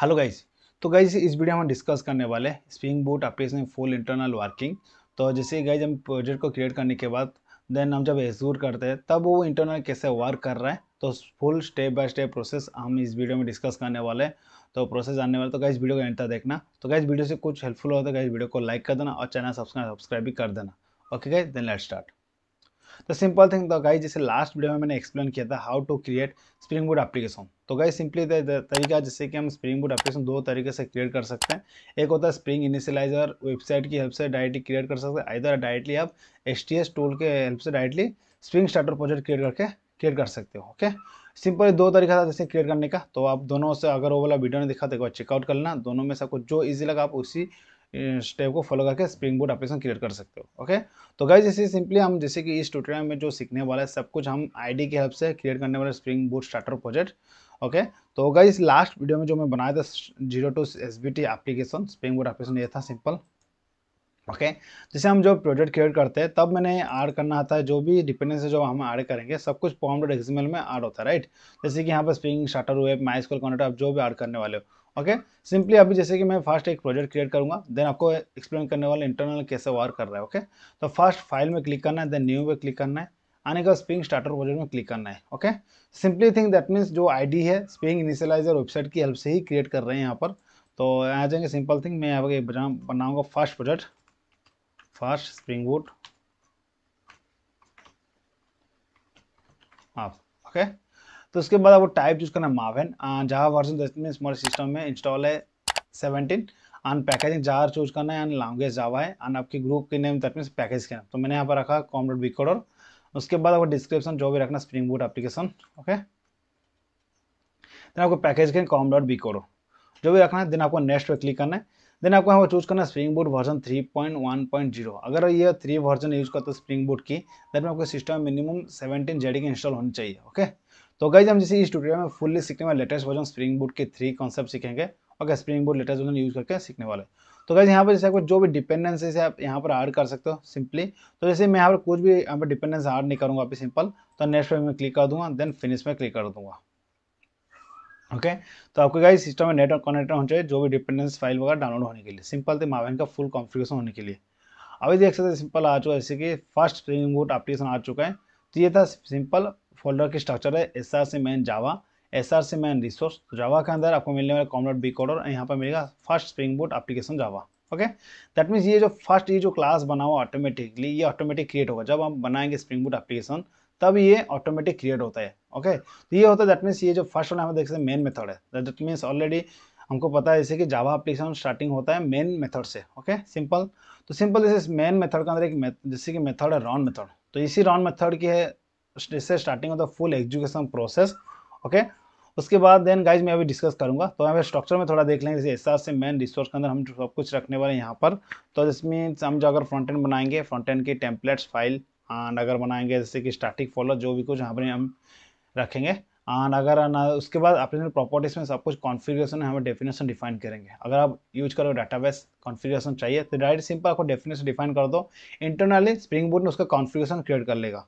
Hello guys तो guys इस video में हम डिस्कस करने वाले हैं Spring Boot operation full internal working तो जैसे गाइज हम प्रोजेक्ट को क्रिएट करने के बाद देन हम जब एजूर करते हैं तब वो इंटरनल कैसे वर्क कर रहा है तो full step by step process हम इस वीडियो में डिस्कस करने वाले हैं तो प्रोसेस आने वाले तो गाइस वीडियो को एंड तक देखना तो गाइस वीडियो से कुछ हेल्पफुल होता है गाइस वीडियो को लाइक कर देना और चैनल सब्सक्राइब सब्सक्राइब भी कर देना okay guys then let start तो सिंपल थिंग तो गाइज जैसे लास्ट वीडियो में मैंने एक्सप्लेन किया था how to create Spring Boot application तो गाई सिंपली तरीका जैसे कि हम स्प्रिंग बूट एप्लीकेशन दो तरीके से क्रिएट कर सकते हैं एक होता है स्प्रिंग इनिशियलाइजर वेबसाइट की हेल्प से डायरेक्टली क्रिएट कर सकते हैं इधर डायरेक्टली आप एस टूल के हेल्प से directly Spring starter project create करके क्रिएट कर सकते हो ओके सिंपल दो तरीका था जैसे क्रिएट करने का तो आप दोनों से अगर वो वाला वीडियो ने दिखा तो एक बार चेकआउट करना दोनों में से आपको जो ईजी लगा आप उसी स्टेप को फॉलो करके स्प्रिंग बोर्ड एप्लीकेशन क्रिएट कर सकते हो ओके तो गाइज जैसे सिंपली हम जैसे कि इस ट्यूटोरियल में जो सीखने वाला है सब कुछ हम आईडी की हेल्प से क्रिएट करने वाले Spring Boot starter project okay तो गाइज लास्ट वीडियो में जो मैं बनाया था zero to S B T application Spring Boot application ये था सिंपल ओके जैसे हम जो प्रोजेक्ट क्रिएट करते हैं तब मैंने ऐड करना आता है जो भी डिपेंडेंसी जो हम ऐड करेंगे सब कुछ पॉम डॉट एक्सएमएल में ऐड होता है राइट जैसे कि यहाँ पर Spring starter web MySQL contact आप जो भी ऐड करने वाले हो ओके सिंपली अभी जैसे कि मैं फास्ट एक प्रोजेक्ट क्रिएट करूंगा देन आपको एक्सप्लेन करने वाला इंटरनल कैसे वार कर रहा है ओके तो फर्स्ट फाइल में क्लिक करना है देन न्यू पे क्लिक करना है आने का स्प्रिंग स्टार्टर प्रोजेक्ट में क्लिक करना है okay simply think that means जो आईडी है स्प्रिंग इनिशियलाइजर वेबसाइट की हेल्प से ही क्रिएट कर रहे हैं यहाँ पर तो आ जाएंगे सिंपल थिंग मैं यहाँ बनाऊंगा first project first Spring Boot okay तो उसके बाद आपको टाइप यूज़ करना मावेन जहाँ वर्जन तो में स्मॉल सिस्टम में इंस्टॉल है seventeen and packaging jar choose करना है अन लैंग्वेज जावा है अन आपके ग्रुप के नेम दैट मीन्स पैकेज के नाम तो मैंने यहाँ पर रखा कॉम डॉट बिकोड और उसके बाद आपको डिस्क्रिप्शन जो भी रखना Spring Boot application okay then आपको पैकेज के कॉम डॉट बी बिकोड जो भी रखना है देन आपको नेक्स्ट पे क्लिक करना है देन आपको यहाँ पर चूज करना है स्प्रिंग बूट वर्जन 3.1.0 अगर ये थ्री वर्जन यूज करते स्प्रिंग बूट की देन आपको सिस्टम मिनिमम सेवनटीन जेडी की इंस्टॉल होनी चाहिए ओके okay? तो गाइज हम जैसे इस ट्यूटोरियल में फुल्ली सीखने वाले लेटेस्ट वर्जन स्प्रिंग बोर्ड के थ्री कॉन्सेप्ट सीखेंगे okay Spring Boot latest version use करके सीखने वाले तो गाइज यहाँ पर जैसे आपको जो भी डिपेंडेंसी आप यहाँ पर ऐड कर सकते हो सिंपली तो जैसे मैं यहाँ पर कुछ भी यहाँ पर डिपेंडेंस ऐड नहीं करूँगा अभी सिंपल तो नेक्स्ट पे मैं क्लिक कर दूंगा देन फिनिश में क्लिक कर दूंगा ओके तो आपके गाइस सिस्टम में नेटवर्क कनेक्ट होना चाहिए जो भी डिपेंडेंस फाइल वगैरह डाउनलोड होने के लिए सिंपल थे मावेन का फुल कॉन्फ़िगरेशन होने के लिए अभी देख सकते हैं सिंपल आ चुका है जैसे कि फर्स्ट स्प्रिंग बूट एप्लीकेशन आ चुका है तो ये था सिंपल फोल्डर के स्ट्रक्चर है S R C main Java S R C main resource Java के अंदर आपको मिलने वाला कॉमनोट बी कोडर यहाँ पर मिलेगा first Spring Boot application Java okay that means ये जो फर्स्ट ये जो क्लास बना हुआ ऑटोमेटिकली ये ऑटोमेटिक क्रिएट होगा जब हम बनाएंगे स्प्रिंग बोर्ड एप्लीकेशन तब ये ऑटोमेटिक क्रिएट होता है ओके तो ये होता है दैट मीन्स ये जो फर्स्ट वाला हम देख सकते हैं मेन मेथड है दैट मीन्स ऑलरेडी हमको पता है जैसे कि जावा एप्लीकेशन स्टार्टिंग होता है मेन मेथड से ओके सिंपल तो सिंपल जैसे मेन मेथड के अंदर एक जैसे कि मेथड है रॉन मेथड तो इसी राउंड मेथड की है इससे starting of the full execution process okay उसके बाद देन गाइज मैं अभी डिस्कस करूंगा तो हमें स्ट्रक्चर में थोड़ा देख लेंगे जैसे एस आर से मेन रिसोर्स के अंदर हम सब कुछ रखने वाले हैं यहाँ पर तो जिसमें हम जो अगर फ्रंट एंड बनाएंगे फ्रंट एंड की टेम्पलेट्स फाइल एंड अगर बनाएंगे जैसे कि स्टार्टिंग फॉलो जो भी कुछ यहाँ पर हम रखेंगे एंड अगर ना उसके बाद अपने प्रॉपर्टीज में सब कुछ कॉन्फ़िगरेशन हमें डेफिनेशन डिफाइन करेंगे अगर आप यूज करो डाटाबेस कॉन्फ़िगरेशन चाहिए तो डायरेक्ट सिंपल आपको डेफिनेशन डिफाइन कर दो इंटरनली स्प्रिंग बोर्ड ने उसका कॉन्फ़िगरेशन क्रिएट कर लेगा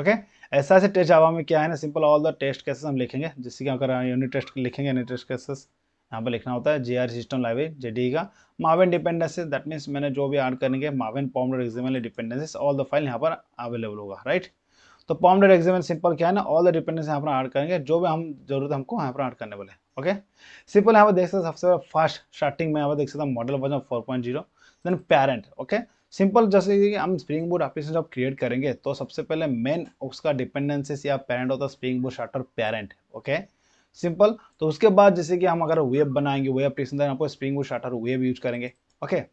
ओके ऐसा ऐसे टेस्ट जवाब में क्या है ना simple all the test cases हम लिखेंगे जिससे कि अगर यूनिट टेस्ट लिखेंगे यूनिट टेस्ट केसेस यहाँ पर लिखना होता है J R system library J D का मावेन डिपेंडेंसीज दैट मीन्स मैंने जो भी ऐड करेंगे मावेन पॉम्ड एग्जामिनल डिपेंडेंसीज ऑल द फाइल यहाँ पर अवेलेबल होगा राइट right? तो पॉम डेट एग्जाम सिंपल क्या है ना ऑल द डिपेंडेंस यहाँ पर ऐड करेंगे जो भी हम जरूरत हमको यहाँ पर ऐड करने वाले ओके सिंपल यहाँ पर देख सकते सबसे पहले फर्स्ट स्टार्टिंग में यहाँ पर देख सकता model version four point zero then parent okay simple जैसे कि हम स्प्रिंग बोर्ड एप्लीकेशन जब क्रिएट करेंगे तो सबसे पहले मेन उसका डिपेंडेंसेस या पेरेंट होता है spring Boot starter parent okay simple तो उसके बाद जैसे कि हम अगर वेब बनाएंगे वेब एप्लीकेशन देन आपको Spring Boot starter web use करेंगे ओके okay?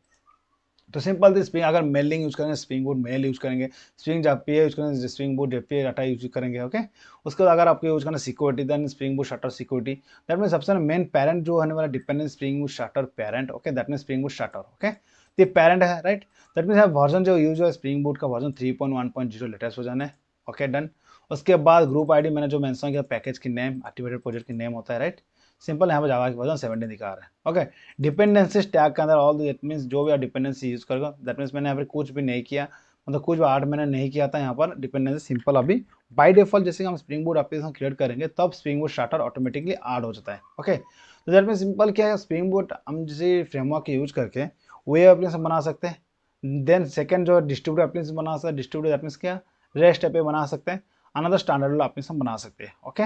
तो सिंपल दिस स्प्रिंग अगर मेलिंग यूज़ करेंगे स्प्रिंग बोर्ड मेल यूज़ करेंगे स्प्रिंग जब पी यूज़ करेंगे Spring Boot JP data use करेंगे ओके उसके बाद अगर आपको यूज़ करना security then Spring Boot starter security that mean सबसे मेन पेरेंट जो होने वाला dependent Spring Boot starter parent okay that mean Spring Boot starter okay ये पेरेंट है राइट दैट मीन वर्जन जो यूज हुआ स्प्रिंग बोर्ड का version three point one point zero latest version है ओके डन उसके बाद ग्रुप आईडी मैंने जो मेंशन किया पैकेज की नेम एक्टिवेटेड प्रोजेक्ट की नेम होता है राइट सिंपल यहाँ पर जावा की वर्जन सेवेंटीन दिखा रहा है ओके डिपेंडेंसीज टैग के अंदर ऑल दैट मीन्स जो भी आप डिपेंडेंसी यूज़ करोगे दैट मीन्स मैंने यहाँ पर कुछ भी नहीं किया मतलब कुछ भी आर्ट मैंने नहीं किया था यहाँ पर डिपेंडेंसी सिंपल अभी बाय डिफॉल्ट जैसे हम स्प्रिंग बोर्ड एप्लीकेशन क्रिएट करेंगे तब Spring Boot starter automatically add हो जाता है ओके तो दैट में सिंपल क्या है स्प्रिंग बोर्ड हम जैसे फ्रेमवर्क यूज करके वे एप्लीकेशन बना सकते हैं देन सेकेंड जो डिस्ट्रीब्यूट एप्लीकेशन बना सकते हैं डिस्ट्रीब्यूट दैट मीन्स क्या रेस्ट ऐप बना सकते हैं अनदर स्टैंडर्ड एप्लीकेशन बना सकते हैं ओके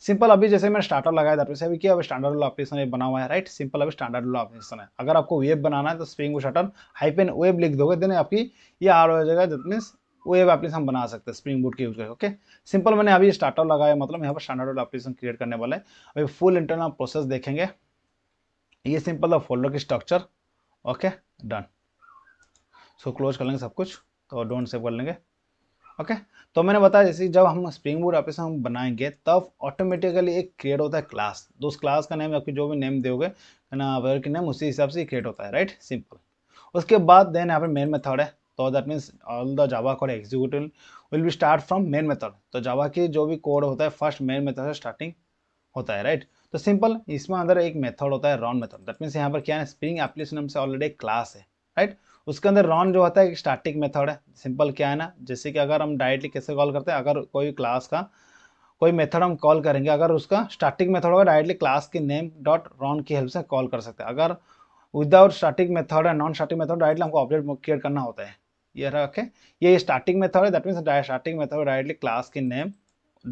सिंपल अभी जैसे मैंने स्टार्टर लगाया था तो से अभी क्या स्टैंडर्ड रूल ऑपरेशन ये बना हुआ है राइट सिंपल अभी स्टैंडर्ड रूल ऑपरेशन है अगर आपको वेब बनाना है तो स्प्रिंग शटर हाइपेन वेब लिख दोगे देने आपकी ये आर हो जाएगा दैट मीन्स वेब एप्लीकेशन हम बना सकते हैं स्प्रिंग बूट के यूज करके ओके सिंपल मैंने अभी स्टार्टर लगाया मतलब यहाँ पर स्टैंडर्ड ऑपरेशन क्रिएट करने वाला है अभी फुल इंटरनल प्रोसेस देखेंगे ये सिंपल द फोल्डर की structure okay done so close कर लेंगे सब कुछ तो डोंट सेव कर लेंगे ओके तो मैंने बताया जैसे जब हम स्प्रिंग बूट एप्लीकेशन बनाएंगे तब ऑटोमेटिकली एक क्रिएट होता है क्लास तो उस क्लास का नेम आपकी जो भी नेम दोगे ना के नेम उसी हिसाब से क्रिएट होता है राइट सिंपल उसके बाद देन यहाँ पर मेन मेथड है तो that means all the Java code executive will be start from main method तो जावा की जो भी कोड होता है फर्स्ट मेन मेथड से स्टार्टिंग होता है राइट तो सिंपल इसमें अंदर एक मेथड होता है रॉन मेथड दैट मीन्स यहाँ पर क्या है स्प्रिंग एप्लीकेशन से ऑलरेडी क्लास है राइट right? उसके अंदर रॉन जो होता है एक स्टार्टिंग मेथड है सिंपल क्या है ना जैसे कि अगर हम डायरेक्टली कैसे कॉल करते हैं अगर कोई क्लास का कोई मेथड हम कॉल करेंगे अगर उसका स्टार्टिंग मेथड होगा डायरेक्टली क्लास के नेम डॉट रॉन की हेल्प से कॉल कर सकते हैं अगर विदाउट स्टार्टिंग मेथड है नॉन स्टार्टिंग मेथड डायरेक्टली हमको ऑब्जेक्ट क्रिएट करना होता है ये रखे ये स्टार्टिंग मेथड है that means starting method directly class के नेम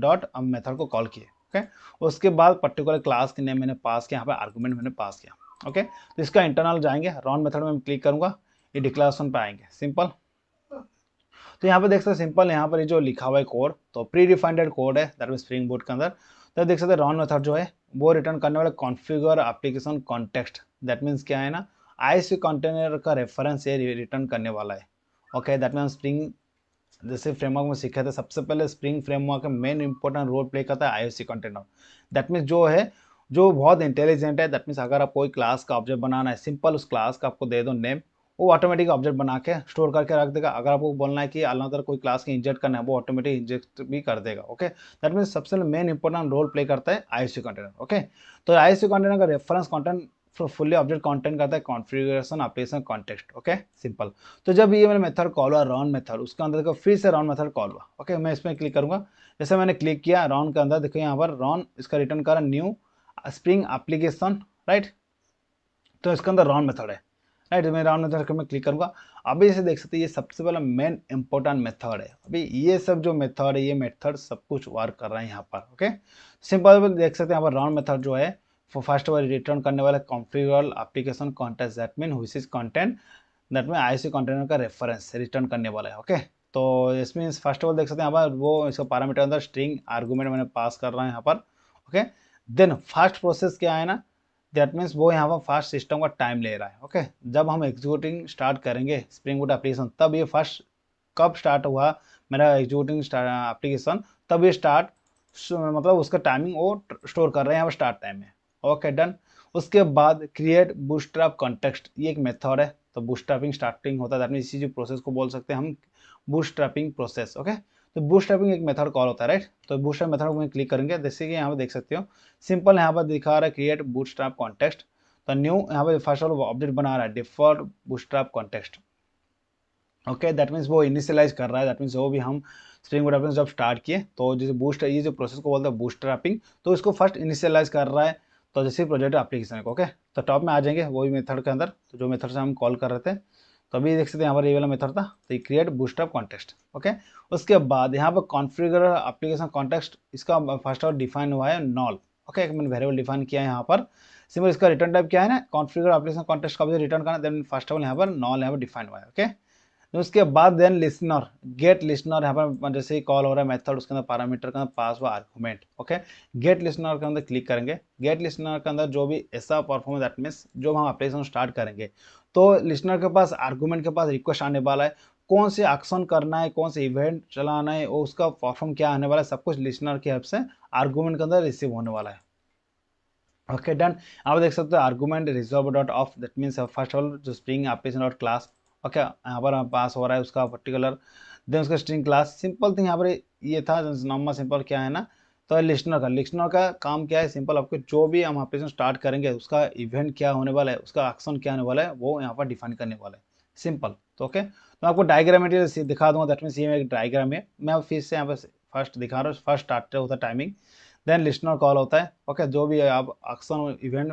डॉट हम मेथड को कॉल किए ओके उसके बाद पर्टिकुलर क्लास के नेम मैंने पास किया यहाँ पर आर्गूमेंट मैंने पास किया ओके तो इसका इंटरनल जाएंगे रॉन मेथड में क्लिक करूँगा ये डिक्लेरेशन पे आएंगे सिंपल तो यहाँ पे देख सकते सिंपल यहाँ पर ये जो लिखा हुआ है कोड तो प्री रिफाइंडेड कोड है दैट मीन स्प्रिंग बोर्ड के अंदर तो देख सकते रॉन मेथड जो है वो रिटर्न करने वाले configure application context that means क्या है ना सी कंटेनर का रेफरेंस ये रिटर्न करने वाला है ओके दैट मीन स्प्रिंग जैसे फ्रेमवर्क में सीखे थे सबसे पहले Spring framework main important role play करता है आईओसी कंटेनर दैट मीन्स जो है जो बहुत इंटेलिजेंट है दैट मीन्स अगर आप कोई क्लास का ऑब्जेक्ट बनाना है सिंपल उस क्लास का आपको दे दो नेम वो ऑटोमेटिक ऑब्जेक्ट बना के स्टोर करके रख देगा अगर आपको बोलना है कि अनदर कोई क्लास के इंजेक्ट करना है वो ऑटोमेटिक इंजेक्ट भी कर देगा ओके दैट मीन सबसे मेन इंपॉर्टेंट रोल प्ले करता है आई कंटेनर ओके तो आई कंटेनर का reference content fully object content करता है configuration application context okay simple तो जब ये मैंने मेथड कॉल हुआ राउंड मेथड उसके अंदर देखो फिर से राउंड मेथड कॉल हुआ ओके मैं इसमें क्लिक करूंगा जैसे मैंने क्लिक किया राउंड के अंदर देखो यहाँ पर राउंड इसका रिटर्न करा न्यू स्प्रिंग एप्लीकेशन राइट तो इसके अंदर राउंड मेथड है राइट मैं राम मेथड में क्लिक करूंगा अभी इसे देख सकते हैं ये सबसे पहला मेन इंपॉर्टेंट मेथड है अभी ये सब जो मेथड है ये मेथड सब कुछ वर्क कर रहा है यहाँ पर ओके सिंपल देख सकते हैं यहाँ पर राउंड मेथड जो है फर्स्ट वाले रिटर्न करने वाला configurable application context that mean हुई is content that mean I C content का रेफरेंस रिटर्न करने वाला है ओके okay? तो इसमें फर्स्ट ऑफ ऑल देख सकते हैं यहाँ पर वो इसका पैरामीटर अंदर स्ट्रिंग आर्गूमेंट मैंने पास कर रहा है यहाँ पर ओके देन फर्स्ट प्रोसेस क्या है ना दैट मीन्स वो यहाँ पर फास्ट सिस्टम का टाइम ले रहा है ओके okay? जब हम एग्जीक्यूटिंग स्टार्ट करेंगे स्प्रिंग बुट एप्लीकेशन तब ये फर्स्ट कब स्टार्ट हुआ मेरा एग्जीक्यूटिंग एप्लीकेशन तब ये स्टार्ट मतलब उसका टाइमिंग वो स्टोर कर रहे हैं यहाँ पर स्टार्ट टाइम में ओके डन उसके बाद क्रिएट ऑफ कॉन्टेक्स्ट ये एक मेथड है तो बूस्ट्रैपिंग स्टार्टिंग होता है दैट मीन इसी प्रोसेस को बोल सकते हैं हम बूस्ट्रैपिंग प्रोसेस ओके तो बूटस्ट्रैपिंग एक मेथड कॉल होता है राइट तो बूटस्ट्रैप मेथड में क्लिक करेंगे जैसे कि यहाँ पर देख सकते हो सिंपल यहाँ पर दिखा रहा है क्रिएट बूटस्ट्रैप कॉन्टेक्स्ट तो न्यू यहाँ पर फर्स्ट ऑल ऑब्जेक्ट बना रहा है default bootstrap context okay that means वो इनिशियलाइज कर रहा है दैट मीन्स वो भी हम स्ट्रिंग ट्रैपिंग जब स्टार्ट किए तो जैसे बूस्ट ये जो प्रोसेस को बोलते हैं बूस्ट ट्रैपिंग तो इसको फर्स्ट इनिशियलाइज कर रहा है तो जैसे प्रोजेक्ट एप्लीकेशन को ओके तो टॉप में आ जाएंगे वही मेथड के अंदर तो जो मेथड से हम कॉल कर रहे थे तो अभी देख सकते हैं यहाँ पर ये वाला मेथड था तो ये क्रिएट ऑफ कॉन्टेक्स्ट ओके उसके बाद यहाँ पर कॉन्फ्रिगर एप्लीकेशन कॉन्टेक्स्ट इसका फर्स्ट ऑफ डिफाइन हुआ है नॉल ओके एक मैंने वेरिएबल डिफाइन किया है यहाँ पर सिंपल इसका रिटर्न टाइप क्या है ना कॉन्फ्रिगर एप्लीकेशन कॉन्टेक्स्ट का भी रिटर्न तो करना देन फर्स्ट ऑफ ऑल यहाँ पर नॉल यहाँ पर डिफाइन हुआ है ओके okay? उसके बाद देन लिस्नर गेट लिस्नर यहाँ पर जैसे ही कॉल हो रहा है मेथड उसके अंदर पैरामीटर के अंदर पास हुआ आर्गूमेंट ओके गेट लिस्नर के अंदर क्लिक करेंगे गेट लिस्नर के अंदर जो भी ऐसा परफॉर्मेंस दैट मीन्स जो हम एप्लीकेशन स्टार्ट करेंगे तो लिस्नर के पास आर्गूमेंट के पास रिक्वेस्ट आने वाला है कौन से एक्शन करना है कौन से इवेंट चलाना है और उसका परफॉर्म क्या आने वाला है सब कुछ लिस्टनर के हेल्प से आर्गूमेंट के अंदर रिसीव होने वाला है ओके डन आप देख सकते हो argument reserve dot of that means first all जो spring application dot class okay यहाँ पर पास हो रहा है उसका पर्टिकुलर देन उसका स्ट्रिंग क्लास सिंपल थिंग यहाँ पर ये था नॉर्मल सिंपल क्या है ना तो लिस्टनर का लिस्टनर का काम क्या है सिंपल आपको जो भी हम ऑपरेशन स्टार्ट करेंगे उसका इवेंट क्या होने वाला है उसका एक्शन क्या होने वाला है वो यहाँ पर डिफाइन करने वाला है सिंपल तो ओके तो आपको डायग्राम दिखा दूंगा दैट मीन ये एक डायग्राम है मैं फिर से यहाँ पर फर्स्ट दिखा रहा हूँ फर्स्ट स्टार्ट होता है टाइमिंग देन लिस्टनर कॉल होता है ओके जो भी आप एक्शन इवेंट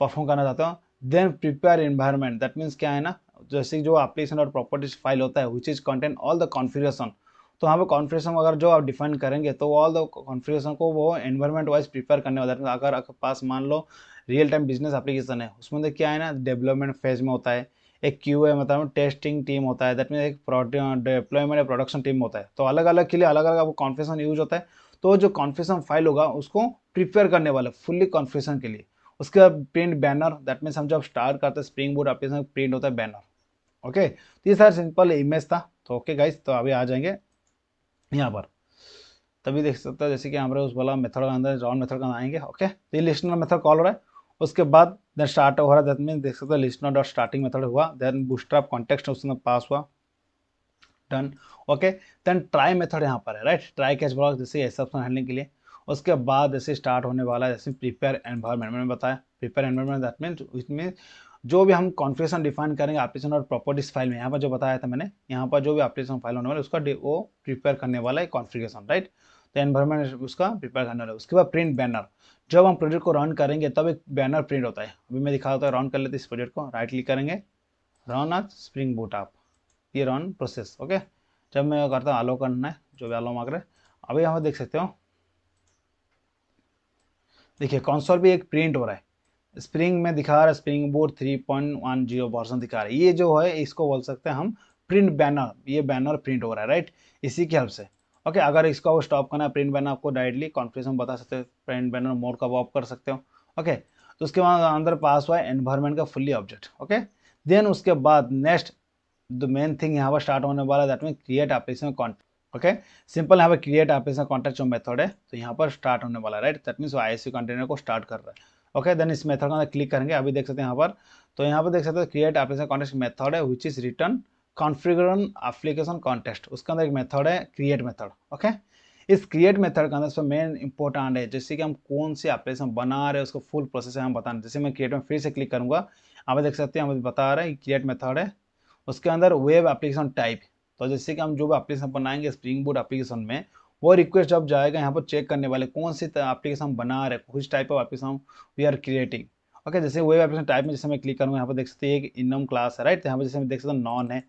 परफॉर्म करना चाहते हो then prepare environment that means क्या है ना जैसे जो एप्लीकेशन और प्रॉपर्टीज फाइल होता है which is content all the configuration तो वहाँ पे कॉन्फ्रेशन अगर जो आप डिफाइन करेंगे तो ऑल द कॉन्फ्रेशन को वो एनवायरमेंट वाइज प्रिपेयर करने वाला है अगर आपके पास मान लो रियल टाइम बिजनेस एप्लीकेशन है उसमें तो क्या है ना डेवलपमेंट फेज में होता है एक क्यू ए मतलब टेस्टिंग टीम होता है दैट मीन एक डिप्लॉयमेंट प्रोडक्शन टीम होता है तो अलग अलग के लिए अलग अलग आपको कॉन्फ्रेशन यूज होता है तो जो कॉन्फ्रेशन फाइल होगा उसको प्रिपेयर करने वाला फुल्ली कॉन्फ्रेशन के लिए उसके बाद प्रिंट बैनर दैट मीन हम जब स्टार करते हैं स्प्रिंग बोर्ड आपके साथ प्रिंट होता है बैनर ओके तो ये सारा सिंपल इमेज था तो ओके गाइज तो अभी आ जाएंगे यहाँ पर तभी देख सकते हैं जैसे कि हमारे उस वाला मेथड के अंदर राउंड मेथड का आएंगे ओके तो ये लिस्टनर मेथड कॉल हो रहा है उसके बाद देन स्टार्ट हो रहा है दैट मीन देख सकते हो लिस्टनर डॉट स्टार्टिंग मेथड हुआ देन बूस्टर ऑफ कॉन्टेक्स्ट उसमें पास हुआ done okay then try method यहाँ पर है राइट ट्राई कैच ब्लॉक जैसे एक्सेप्शन हैंडलिंग के लिए उसके बाद जैसे स्टार्ट होने वाला है जैसे प्रिपेयर एनवायरमेंट मैंने बताया prepare environment that mean it mean जो भी हम कॉन्फ़िगरेशन डिफाइन करेंगे ऑपरेशन और प्रॉपर्टीज फाइल में यहाँ पर जो बताया था मैंने यहाँ पर जो भी ऑपरेशन फाइल होने वाला उसका वो प्रिपेयर करने वाला है कॉन्फ़िगरेशन राइट तो एनवायरमेंट उसका प्रिपेयर करने वाला है उसके बाद प्रिंट बैनर जब हम प्रोजेक्ट को रन करेंगे तब एक बैनर प्रिंट होता है अभी मैं दिखा देता हूँ रन कर लेते इस प्रोजेक्ट को राइट क्लिक करेंगे रन आज स्प्रिंग बूट आप ये रन प्रोसेस ओके जब मैं करता हूँ आलो करना है जो भी आलो मांग रहे अभी यहाँ देख सकते हो देखिए कॉन्सोल भी एक प्रिंट हो रहा है स्प्रिंग में दिखा रहा है spring boot three point one zero version दिखा रहा है ये जो है इसको बोल सकते हैं हम प्रिंट बैनर ये बैनर प्रिंट हो रहा है राइट इसी की हेल्प से ओके अगर इसको स्टॉप करना है प्रिंट बैनर आपको डायरेक्टली कॉन्फ्रेंस में बता सकते हो प्रिंट बैनर मोड का वॉप कर सकते हो ओके तो उसके बाद अंदर पास हुआ है एनवायरमेंट का फुल्ली ऑब्जेक्ट ओके देन उसके बाद नेक्स्ट द मेन थिंग यहाँ पर स्टार्ट होने वाला that mean create application context okay simple यहाँ पर क्रिएट एप्लीकेशन कॉन्टेक्ट जो मेथड है तो यहाँ पर स्टार्ट होने वाला right that means I C container को स्टार्ट कर रहा है ओके देन इस मेथड का क्लिक करेंगे अभी देख सकते हैं यहाँ पर तो यहाँ पर देख सकते हैं क्रिएट एप्लीकेशन कॉन्टेस्ट मेथड है which is return configurable application context उसके अंदर एक मेथड है क्रिएट मेथड ओके इस क्रिएट मेथड के अंदर इसमें मेन इंपॉर्टेंट है जैसे कि हम कौन सी एप्लीकेशन बना रहे हैं उसको फुल प्रोसेस है हम बता रहे जैसे मैं क्रिएट में फिर से क्लिक करूँगा आप देख सकते हैं हम बता रहे हैं क्रिएट मेथड है उसके अंदर वेब एप्लीकेशन टाइप तो जैसे कि हम जो भी एप्लीकेशन बनाएंगे स्प्रिंग बोर्ड एप्लीकेशन में वो रिक्वेस्ट जब जाएगा यहाँ पर चेक करने वाले कौन सी एप्लीकेशन हम बना रहे हैं कुछ type of application we are creating okay जैसे वेब एप्लीकेशन टाइप में जैसे मैं क्लिक करूँगा यहाँ पर देख सकते हैं एक इनम क्लास है राइट तो यहाँ पर जैसे मैं देख सकते हूँ नॉन है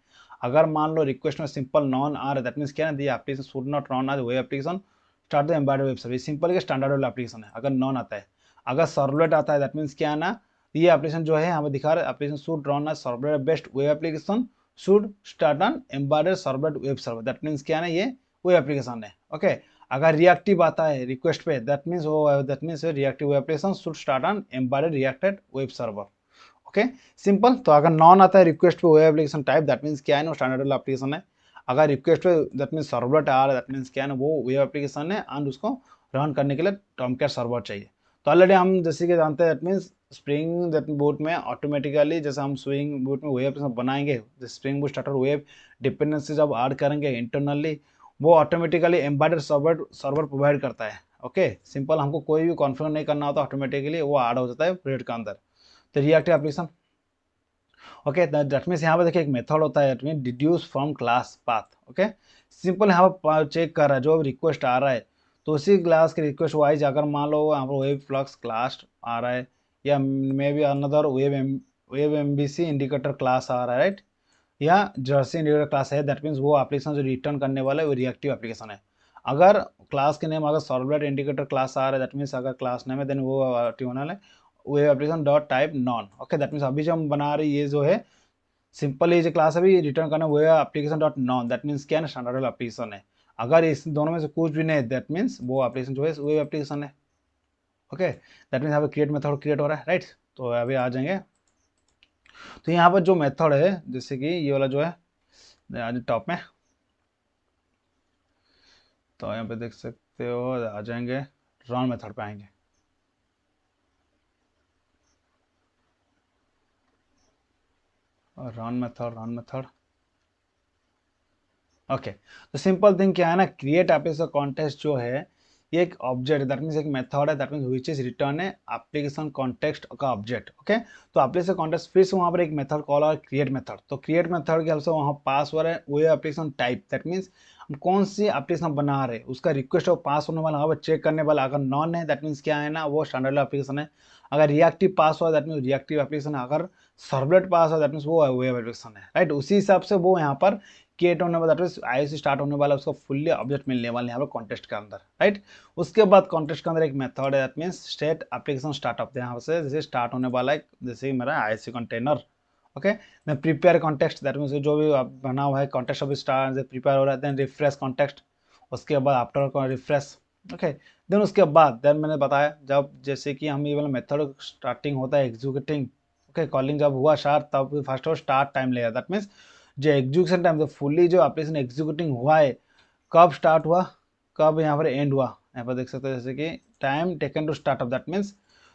अगर मान लो रिक्वेस्ट में सिंपल नॉन आ रहा है दैट मीन क्या the application should not none आ web application start the embedded web service simple के स्टैंडर्ड वाला एप्लीकेशन है अगर नॉन आता है अगर सर्वलेट आता है दैट मीन्स क्या ना ये एप्लीकेशन जो है हमें दिखा रहा है application should run as servlet based web application should start on embedded servlet web server that means क्या ना ये वेब एप्लीकेशन है ओके अगर रिएक्टिव आता है रिक्वेस्ट पे दैट मीन्स वो that means reactive application should start on embedded reactive web server okay simple तो अगर नॉन आता है रिक्वेस्ट पे web application type that means क्या है ना स्टैंडर्ड एप्लीकेशन है अगर रिक्वेस्ट पे दैट मीन्स सर्वलेट आ रहा है दैट मीन्स क्या है वो वेब एप्लीकेशन है एंड उसको रन करने के लिए टॉम केयर सर्वर चाहिए तो ऑलरेडी हम जैसे कि जानते हैं that means spring that boot में ऑटोमेटिकली जैसे हम स्विंग बूट में वेब बनाएंगे spring boot starter web dependency जब ऐड करेंगे इंटरनली वो automatically embedded server server provide करता है ओके सिंपल हमको कोई भी कॉन्फ़िगर नहीं करना होता ऑटोमेटिकली वो ऐड हो जाता है प्रेड के अंदर तो reactive application okay that means यहाँ पर देखिए एक मेथड होता है that mean deduce from class path okay simple यहाँ पर चेक कर रहा है जो रिक्वेस्ट आ रहा है तो उसी क्लास के रिक्वेस्ट वाइज अगर मान लो यहाँ पर वेब फ्लक्स क्लास आ रहा है या may be another web M web M indicator class आ रहा है राइट या जर्सी इंटीग्रेटेड क्लास है दैट मीन्स वो एप्लीकेशन जो रिटर्न करने वाला है वो रिएक्टिव एप्लीकेशन है अगर क्लास के नेम अगर सॉल्वेट इंडिकेटर क्लास आ रहा है दैट मीन्स अगर क्लास नेम है देन वो ट्यूनल है web application dot type none okay that means अभी जो हम बना रहे ये जो है सिंपल ये जो क्लास अभी रिटर्न करना web application dot none that means क्या है स्टैंडर्ड एप्लीकेशन है अगर इस दोनों में से कुछ भी नहीं है दैट मीन्स वो एप्लीकेशन जो है वे एप्लीकेशन है ओके दैट मीन्स अभी क्रिएट मेथड क्रिएट हो रहा है राइट right? तो अभी आ जाएंगे तो यहाँ पर जो मेथड है जैसे कि ये वाला जो है आज टॉप में तो यहाँ पे देख सकते हो आ जाएंगे राउंड मेथड पे आएंगे run method run method okay तो सिंपल थिंग क्या है ना क्रिएट ऑफिस कॉन्टेस्ट जो है ये एक ऑब्जेक्ट दैट मीन्स एक मेथड है that means which is return है एप्लीकेशन कॉन्टेक्स्ट का ऑब्जेक्ट ओके तो एप्लीकेशन कॉन्टेक्स्ट फिर से वहाँ पर एक मेथड कॉल और क्रिएट मेथड तो क्रिएट मेथड के हेल्प से वहाँ पासवर्ड है वो एप्लीकेशन टाइप दैट मीन्स हम कौन सी एप्लीकेशन बना रहे उसका रिक्वेस्ट और पास होने वाला वहाँ पर चेक करने वाला अगर नॉन है दैट मीन्स क्या है ना वो स्टैंडर्ड एप्लीकेशन है अगर रिएक्टिव पास हुआ दैट मीन्स रिएक्टिव एप्लीकेशन अगर सर्वलेट पास हुआ दैट मीन्स वो वेब एप्लीकेशन है राइट उसी हिसाब से वो यहाँ पर क्रिएट होने वाला आई सी स्टार्ट होने वाला उसको फुल्ली ऑब्जेक्ट मिलने वाले यहाँ पर कॉन्टेस्ट के अंदर राइट उसके बाद कॉन्टेस्ट के अंदर एक मेथड है that mean state application startup यहाँ से जैसे स्टार्ट होने वाला है जैसे मेरा I container okay then prepare context that mean जो भी बना हुआ है कॉन्टेक्स्ट ऑफ स्टार प्रिपेयर हो रहा है देन रिफ्रेश कॉन्टेक्ट उसके बाद आफ्टर रिफ्रेश ओके देन उसके बाद देन मैंने बताया जब जैसे कि हम ये वाला मेथड स्टार्टिंग होता है एग्जीक्यूटिंग ओके कॉलिंग जब हुआ स्टार्ट तब फर्स्ट ऑफ स्टार्ट टाइम लेगा दैट मीन्स जो एग्जीक्यूशन टाइम तो फुल्ली जो एप्लीकेशन एग्जीक्यूटिंग हुआ है कब स्टार्ट हुआ कब यहाँ पर एंड हुआ यहाँ पर देख सकते हैं जैसे कि time taken to start of that means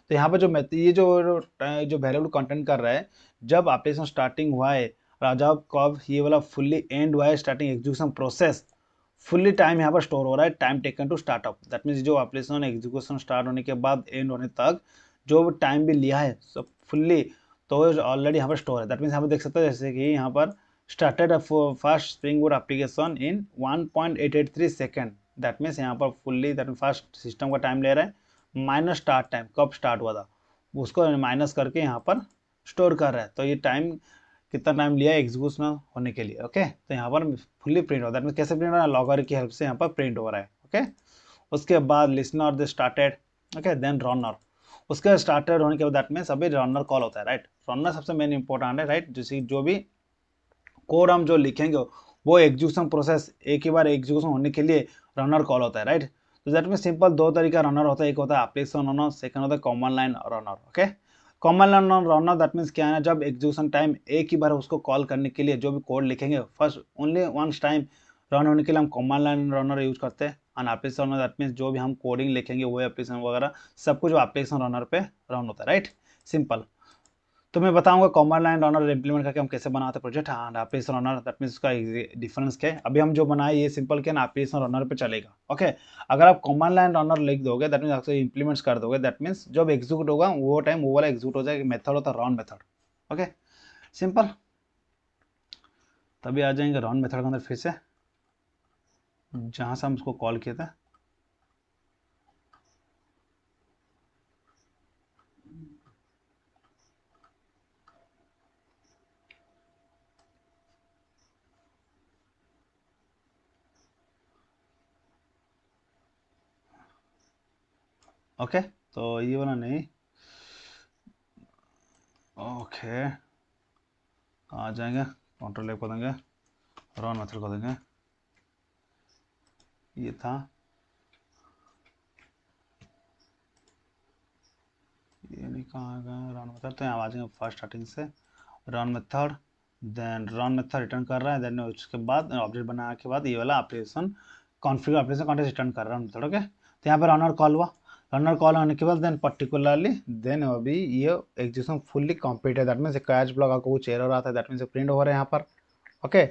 तो यहाँ पर जो ये जो जो वैल्यूबल कंटेंट कर रहा है जब एप्लीकेशन स्टार्टिंग हुआ है और जब कब ये वाला फुल्ली एंड हुआ है starting execution process fully time यहाँ पर स्टोर हो रहा है time taken to start that means जो एप्लीकेशन एग्जीक्यूशन स्टार्ट होने के बाद एंड होने तक जो टाइम भी लिया है सब फुल्ली तो ऑलरेडी यहाँ पर स्टोर है दैट मीन्स यहाँ पर देख सकते हैं जैसे कि यहाँ पर started first spring spring boot in 1.883 second that means यहाँ पर फुल्ली दैट सिस्टम का टाइम ले रहे हैं माइनस स्टार्ट टाइम कब स्टार्ट हुआ था उसको माइनस करके यहाँ पर स्टोर कर रहा है तो ये टाइम कितना टाइम लिया है एग्जीक्यूशन होने के लिए ओके तो यहाँ पर फुल्ली प्रिंट हो दैट मीन कैसे प्रिंट हो रहा है लॉगर की हेल्प से यहाँ पर प्रिंट हो रहा है ओके उसके बाद listener they started okay then runner उसके स्टार्टेड होने के बाद दैट मीन्स अभी रनर कॉल होता है राइट रनर सबसे मेन इंपॉर्टेंट है राइट जिसकी जो भी कोड हम जो लिखेंगे वो एग्जीक्यूशन प्रोसेस एक ही बार एग्जीक्यूशन होने के लिए रनर कॉल होता है राइट तो दैट में सिंपल दो तरीका रनर होता है एक होता है एप्लीकेशन रनर सेकंड होता है command line runner okay command line runner that means क्या है ना जब एग्जीक्यूशन टाइम एक ही बार उसको कॉल करने के लिए जो भी कोड लिखेंगे first only once time run होने के लिए हम कॉमन लाइन रनर यूज करते हैं and application runner that means जो भी हम कोडिंग लिखेंगे वो एप्लीकेशन वगैरह सब कुछ एप्लीकेशन रनर पे रन होता है राइट सिंपल तो मैं बताऊंगा कॉमन लाइन ऑनर इंप्लीमेंट करके हम कैसे बनाते प्रोजेक्ट हाँ एप्लीकेशन ऑनर दैट मीन उसका डिफरेंस क्या है अभी हम जो बनाए ये सिंपल क्या एप्लीकेशन ऑनर पे चलेगा ओके अगर आप कॉमन लाइन ऑनर लिख दोगे दैट मीन आपसे इंप्लीमेंट्स कर दोगे दैट मीन्स जब एग्जीक्यूट होगा वो टाइम वो वाला एग्जीक्यूट हो जाएगा मेथड होता है रॉन मेथड ओके सिंपल तभी आ जाएंगे रॉन मेथड के अंदर फिर से जहाँ से हम उसको कॉल किया था ओके तो ये वाला नहीं ओके आ जाएंगे काउंटर लेप को देंगे रॉन मेथड को देंगे ये था ये नहीं कहा गया रन मेथड तो यहाँ आ जाएंगे फर्स्ट स्टार्टिंग से run method then run method return कर रहा है देन उसके बाद ऑब्जेक्ट बनाने के बाद ये वाला application configure application context return कर रहा है मेथड ओके तो यहाँ पर रन और कॉल हुआ runner call unequal then particularly then अभी ये एग्जीक्यूशन फुल्ली कम्प्लीट है दैट मीन्स कैच ब्लॉक आपको कुछ एरर आता है दैट मीन्स प्रिंट हो रहा है यहाँ पर ओके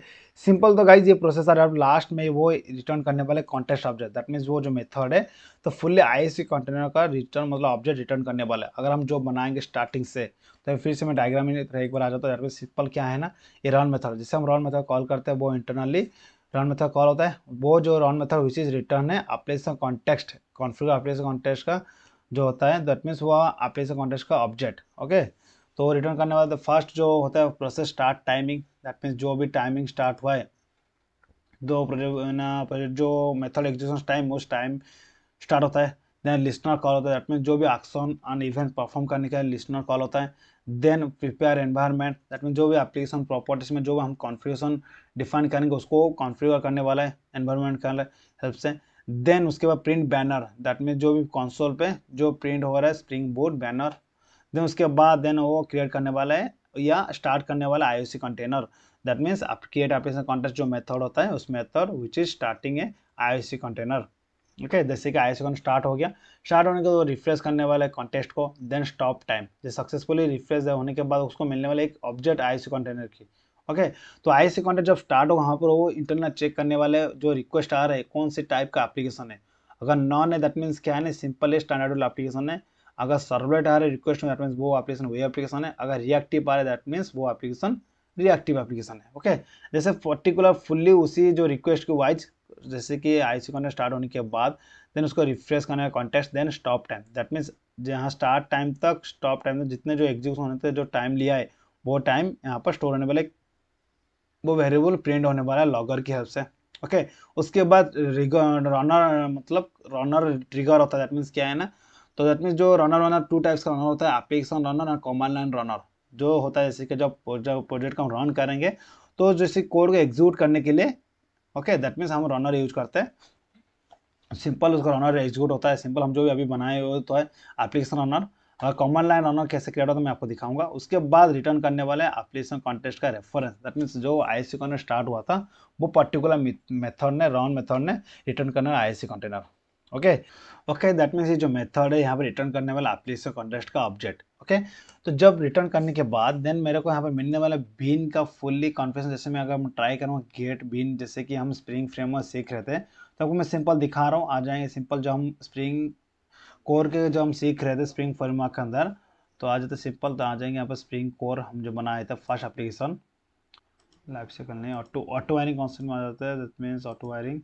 सिंपल तो गाइज ये प्रोसेस है लास्ट में वो रिटर्न करने वाले कॉन्टेस्ट ऑब्जेक्ट दैट मीन्स वो जो मेथड है तो फुल्ली आई सी कंटेनर का रिटर्न मतलब ऑब्जेक्ट रिटर्न करने वाला है अगर हम जो बनाएंगे स्टार्टिंग से तो फिर से मैं डायग्राम में एक बार आ जाता हूँ दैट मीन सिंपल क्या है ना ये रन मेथड जिसे हम रन मेथड कॉल करते हैं वो इंटरनली रन मेथड कॉल होता है वो जो run method which is return है अपलेस कॉन्टेक्स्ट कॉन्फ्लिक ऑफ कॉन्टेस्ट का जो होता है दैट मीन्स वो अपेयर कॉन्टेस्ट का ऑब्जेक्ट ओके तो रिटर्न करने वाला फर्स्ट जो होता है process start timing that means जो भी टाइमिंग स्टार्ट हुआ है दो प्रोजेक्ट जो मेथड एग्जीक्यूशन टाइम उस टाइम स्टार्ट होता है देन लिस्टनर कॉल होता है दैट मीन्स जो भी एक्शन ऑन इवेंट परफॉर्म करने का लिस्टनर कॉल होता है then prepare environment that means जो भी एप्लीकेशन प्रॉपर्टीज में जो भी हम कॉन्फ़िगरेशन डिफाइन करेंगे उसको कॉन्फ़िगर करने वाला है एनवायरमेंट के हेल्प से देन उसके बाद प्रिंट बैनर दैट मीन जो भी कंसोल पे जो प्रिंट हो रहा है स्प्रिंग बोर्ड बैनर देन उसके बाद देन वो क्रिएट करने वाला है या स्टार्ट करने वाला आई कंटेनर दैट मीन्स आप क्रिएट एप्लीकेशन कॉन्टेस्ट जो मेथड होता है उस मेथड विच इज स्टार्टिंग है आई कंटेनर ओके जैसे कि आई सी स्टार्ट हो गया स्टार्ट होने के बाद रिफ्रेश करने वाला है कॉन्टेस्ट को देन स्टॉप टाइम जैसे सक्सेसफुली रिफ्रेश होने के बाद उसको मिलने वाला एक ऑब्जेक्ट आई कंटेनर की ओके तो आई सी कॉन्टेक्ट जब स्टार्ट हो वहाँ पर वो इंटरनल चेक करने वाले जो रिक्वेस्ट आ रहे हैं कौन से टाइप का एप्लीकेशन है अगर नॉन है दैट मीन्स क्या है सिंपल है स्टैंडर्ड एप्लीकेशन है अगर सर्वलेट आ रहे है रिक्वेस्ट दैट मीन्स वो एप्लीकेशन वही एप्लीकेशन है अगर रिएक्टिव आ रहे दैट मीन्स वो एप्लीकेशन रिएक्टिव एप्लीकेशन है ओके जैसे पर्टिकुलर फुल्ली उसी जो रिक्वेस्ट की वाइज जैसे कि आई सी कॉन्टेक्ट स्टार्ट होने के बाद देन उसको रिफ्रेश करने का context then stop time that means जहाँ स्टार्ट टाइम तक स्टॉप टाइम तक जितने जो एग्जीक्यूशन होने थे जो टाइम लिया है वो टाइम यहाँ पर स्टोर होने वाले वो वेरिएबल प्रिंट होने वाला है लॉगर की हेल्प से ओके उसके बाद रनर मतलब रनर ट्रिगर होता है दैट मीन्स क्या है ना तो दैट मीन्स जो रनर रनर टू टाइप्स का रनर होता है एप्लीकेशन रनर और कॉमन लाइन रनर जो होता है जैसे कि जब प्रोजेक्ट को हम रन करेंगे तो जैसे कोड को एग्जीक्यूट करने के लिए ओके दैट मीन्स हम रनर यूज करते हैं सिंपल उसका रनर एग्जीक्यूट होता है सिंपल हम जो भी अभी बनाए हुए तो है application runner command line runner कैसे क्रिएट होता है मैं आपको दिखाऊंगा उसके बाद रिटर्न करने वाले एप्लीकेशन कॉन्टेस्ट का रेफरेंस दैट मीन्स जो आई सी कॉन्टेंट स्टार्ट हुआ था वो पर्टिकुलर मेथड ने रॉन मेथड ने रिटर्न करना I C container okay okay that means ये जो मेथड है यहाँ पर रिटर्न करने वाला एप्लीकेशन कॉन्टेस्ट का ऑब्जेक्ट ओके तो जब रिटर्न करने के बाद देन मेरे को यहाँ पर मिलने वाला बीन का फुल्ली कॉन्फिडेंस जैसे मैं अगर ट्राई करूँगा गेट बीन जैसे कि हम स्प्रिंग फ्रेमवर्क सीख रहे थे तो आपको मैं सिंपल दिखा रहा हूँ आ जाएंगे सिंपल जो हम स्प्रिंग कोर के जो हम सीख रहे थे स्प्रिंग फर्मा के अंदर तो आ जाते सिंपल तो आ जाएंगे यहाँ पर स्प्रिंग कोर हम जो बनाए थे फर्स्ट एप्लीकेशन लाइफ से नहीं ऑटो ऑटो वायरिंग कॉन्सेप्ट में आ जाता है that means auto wiring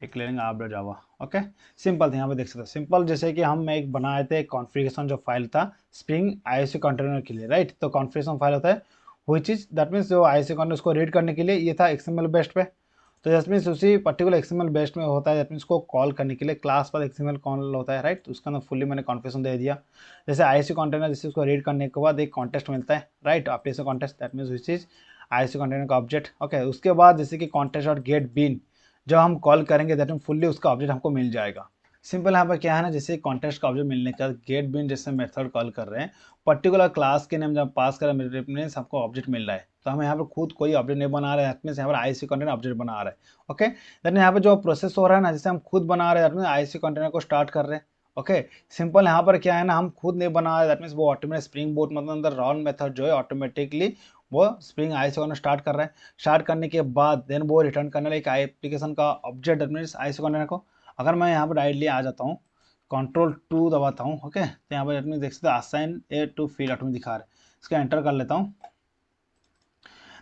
declaring आप जावा ओके सिंपल यहाँ पे देख सकते हो सिंपल जैसे कि हम एक बनाए थे कॉन्फ़िगरेशन जो फाइल था स्प्रिंग आई सी कंटेनर के लिए राइट तो कॉन्फ़िगरेशन फाइल होता है हुई चीज़ दैट मीन्स जो आई सी कंटेनर उसको रीड करने के लिए ये था एक्सएमएल बेस्ट पे तो जैट उसी पर्टिकुलर एक्सिमल बेस्ट में होता है जैसमिन को कॉल करने के लिए क्लास पर एक्सीमल कॉल होता है राइट तो उसका ना फुली मैंने कॉन्फेशन दे दिया जैसे आई सी कंटेनर जिससे उसको रीड करने के बाद एक कॉन्टेस्ट मिलता है राइट आप जैसे context that means which is I C container का ऑब्जेक्ट ओके उसके बाद जैसे कि कॉन्टेस्ट और गेट बीन जब हम कॉल करेंगे दैट मीन फुल्ली उसका ऑब्जेक्ट हमको मिल जाएगा सिंपल यहाँ पर क्या है ना जैसे कॉन्टेस्ट का ऑब्जेक्ट मिलने के बाद गेट बिन जैसे मेथड कॉल कर रहे हैं पर्टिकुलर क्लास के नेम जब पास करें हैं आपको ऑब्जेक्ट मिल रहा है तो हम यहाँ पर खुद कोई अपडेट नहीं बना रहे हैं यहाँ पर आई सी कंटेनर अपडेट बना रहे हैं ओके देन यहाँ पर जो प्रोसेस हो रहा है ना जैसे हम खुद बना रहे हैं आई सी कंटेनर को स्टार्ट कर रहे हैं ओके okay, सिंपल यहाँ पर क्या है ना हम खुद नहीं बना रहे दैट मीन्स वो ऑटोमेटिक स्प्रिंग बोर्ड मतलब अंदर राउंड मेथड जो है ऑटोमेटिकली वो स्प्रिंग आई सी से स्टार्ट कर रहा है स्टार्ट करने के बाद देन वो रिटर्न करने एक आई एप्लीकेशन का object that means I C से को अगर मैं यहाँ पर डायरेक्टली आ जाता हूँ कंट्रोल टू दबाता हूँ ओके okay? तो यहाँ पर देख सकते assign a to field automatic दिखा रहे इसका एंटर कर लेता हूँ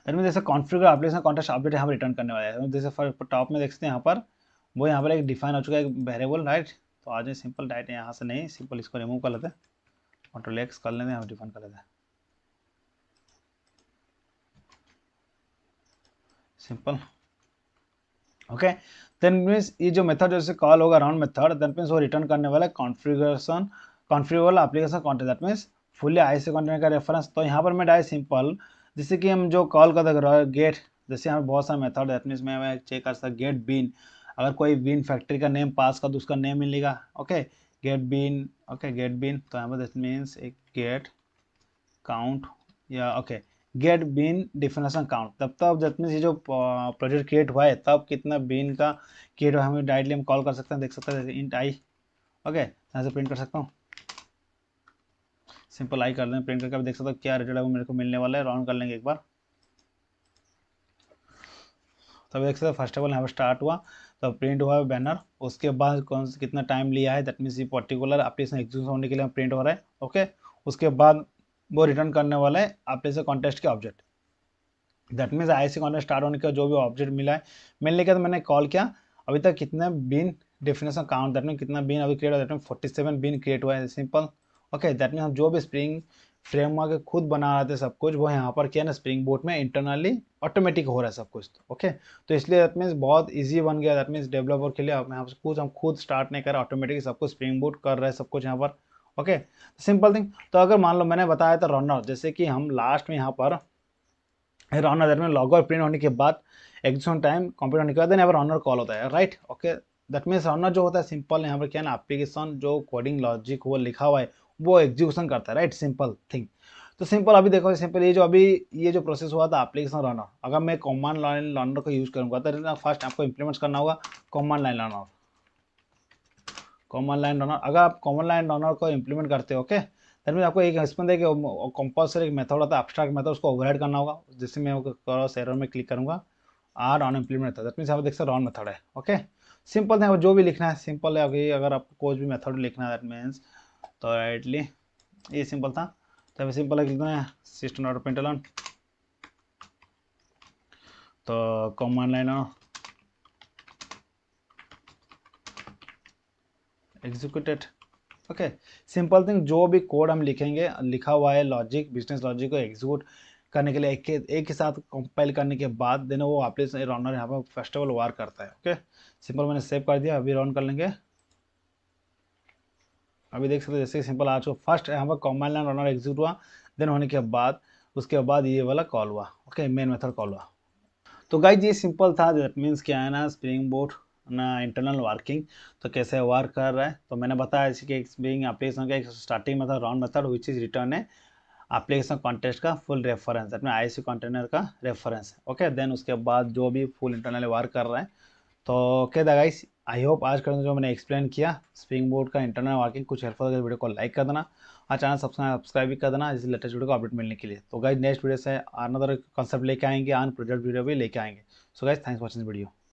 दैट मीन जैसे कॉन्फ्यूगर एप्लीकेशन कॉन्टेस्ट अपडेट यहाँ पर रिटर्न करने वाला है जैसे फॉर टॉप में देखते हैं यहाँ पर वो यहाँ पर एक डिफाइन हो चुका है एक वेरेबल राइट तो आज सिंपल डाइट यहाँ से नहीं सिंपल इसको रिमूव कर लेते हैं कंट्रोल एक्स कर लेते हैं हम डिफाइन कर लेते हैं सिंपल ओके देन मीन्स ये जो मेथड जैसे कॉल होगा राउंड मेथड देन मीन्स वो रिटर्न करने वाला है configuration configurable application context that means fully I C context का रेफरेंस तो यहाँ पर मैं डाय सिंपल जैसे कि हम जो कॉल कर सकते गेट जैसे यहाँ बहुत सारे मेथड है इसमें मैं चेक कर सकता गेट बीन अगर कोई बीन फैक्ट्री का नेम पास का तो उसका नेम मिलेगा okay get bean okay get bean तो यहाँ पर मीन्स एक गेट काउंट या okay get bean definition count तब तब दैट मीन्स ये जो प्रोजेक्ट क्रिएट हुआ है तब कितना बीन का क्रिएट हुआ है हमें डायरेक्टली हम कॉल कर सकते हैं देख सकते हैं इंट आई ओके यहाँ से प्रिंट कर सकता हूँ सिंपल आई कर दें प्रिंट करके देख सकते हो क्या रिजल्ट है वो मेरे को मिलने वाला है राउंड कर लेंगे एक बार तो देख सकते हो फर्स्ट ऑफ ऑल यहाँ स्टार्ट हुआ तो प्रिंट हुआ है बैनर उसके बाद कौन सा कितना टाइम लिया है दैट मीन्स ये पर्टिकुलर एप्लीकेशन एग्जीक्यूशन होने के लिए प्रिंट हो रहा है ओके उसके बाद वो रिटर्न करने वाला है एप्लीकेशन कॉन्टेस्ट के object that means I C context start होने के जो भी ऑब्जेक्ट मिला है मिलने के बाद मैंने कॉल किया अभी तक कितने bean definition count that mean कितना बिन अभी क्रिएट हुआ that mean forty seven bean create हुआ है सिंपल ओके दैट मीन हम जो भी स्प्रिंग फ्रेमवर्क खुद बना रहे थे सब कुछ वो यहाँ पर क्या ना स्प्रिंग बोट में इंटरनली ऑटोमेटिक हो रहा है सब कुछ ओके तो, okay? तो इसलिए दैट मीन्स बहुत इजी बन गया दैट मीन्स डेवलपर के लिए यहाँ से कुछ हम खुद स्टार्ट नहीं कर रहे ऑटोमेटिक सब कुछ स्प्रिंग बोट कर रहे हैं सब कुछ यहाँ पर ओके सिंपल थिंग तो अगर मान लो मैंने बताया था रनर जैसे कि हम लास्ट में यहाँ पर runner that mean log out print होने के बाद एग्जिशन टाइम कंप्यूटर होने के बाद यहाँ पर रनर कॉल होता है right okay that means runner जो होता है सिंपल यहाँ पर क्या ना एप्लीकेशन जो कोडिंग लॉजिक वो लिखा हुआ है वो एग्जीक्यूशन करता है राइट सिंपल थिंग तो सिंपल अभी देखो सिंपल ये जो अभी ये जो प्रोसेस हुआ था एप्लीकेशन रनर अगर मैं कॉमन लाइन लर्नर को यूज़ करूंगा तो इतना फर्स्ट आपको इंप्लीमेंट करना होगा command line runner command line runner अगर आप कॉमन लाइन रनर को इंप्लीमेंट करते हो ओके दैट मीन आपको एक इसमें देखिए कंपल्सरी एक मेथड होता है एब्स्ट्रैक्ट मेथड उसको ओवरराइड करना होगा जिससे मैं क्रॉस एरर में क्लिक करूंगा आर ऑन इंप्लीमेंट था दैट मीन आप देख सकते रन मेथड है ओके सिंपल है जो भी लिखना है सिंपल है अभी अगर आपको कोई भी मेथड लिखना है दैट मीन्स राइटली ये सिंपल था तो अभी सिंपल लिख देना सिस्टम डॉट लॉन तो कॉमन लाइन और एग्जीक्यूटेड ओके सिंपल थिंग जो भी कोड हम लिखेंगे लिखा हुआ है लॉजिक बिजनेस लॉजिक को एग्जीक्यूट करने के लिए एक एक के साथ कंपाइल करने के बाद देने वो आप रनर यहाँ पर फेस्टिवल वार करता है ओके सिंपल मैंने सेव कर दिया अभी रन कर लेंगे अभी देख सकते हो जैसे सिंपल आ चुका फर्स्ट यहाँ पर कॉमन लाइन रनर एग्जिट हुआ देन होने के बाद उसके बाद ये वाला कॉल हुआ ओके मेन मेथड कॉल हुआ तो गाइज ये सिंपल था दैट मीन्स क्या है ना स्प्रिंग बोर्ड ना इंटरनल वर्किंग तो कैसे वर्क कर रहा है तो मैंने बताया इसी के बीइंग एप्लीकेशन का एक starting method run method which is return है एप्लीकेशन कॉन्टेस्ट का फुल रेफरेंस अपने आई सी कंटेनर का रेफरेंस ओके देन उसके बाद जो भी फुल इंटरनल वर्क कर रहा है तो okay the guys I hope आज का जो मैंने एक्सप्लेन किया स्प्रिंग बोर्ड का इंटरनल वर्किंग कुछ हेल्पफुल अगर वीडियो को लाइक कर देना और चैनल सब्सक्राइब भी कर देना जिससे लेटेस्ट वीडियो को अपडेट मिलने के लिए तो गाइज नेक्स्ट वीडियो से अनदर कॉन्सेप्ट लेके आएंगे अन प्रोजेक्ट वीडियो भी लेके आएंगे so guys thanks watching video